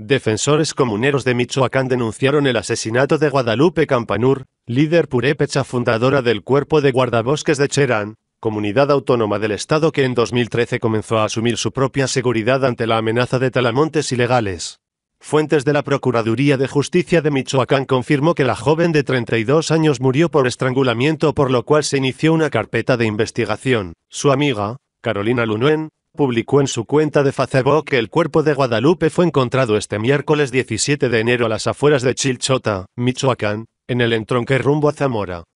Defensores comuneros de Michoacán denunciaron el asesinato de Guadalupe Campanur, líder purépecha fundadora del Cuerpo de Guardabosques de Cherán, comunidad autónoma del Estado que en 2013 comenzó a asumir su propia seguridad ante la amenaza de talamontes ilegales. Fuentes de la Procuraduría de Justicia de Michoacán confirmó que la joven de 32 años murió por estrangulamiento por lo cual se inició una carpeta de investigación. Su amiga, Carolina Lunuen, publicó en su cuenta de Facebook que el cuerpo de Guadalupe fue encontrado este miércoles 17 de enero a las afueras de Chilchota, Michoacán, en el entronque rumbo a Zamora.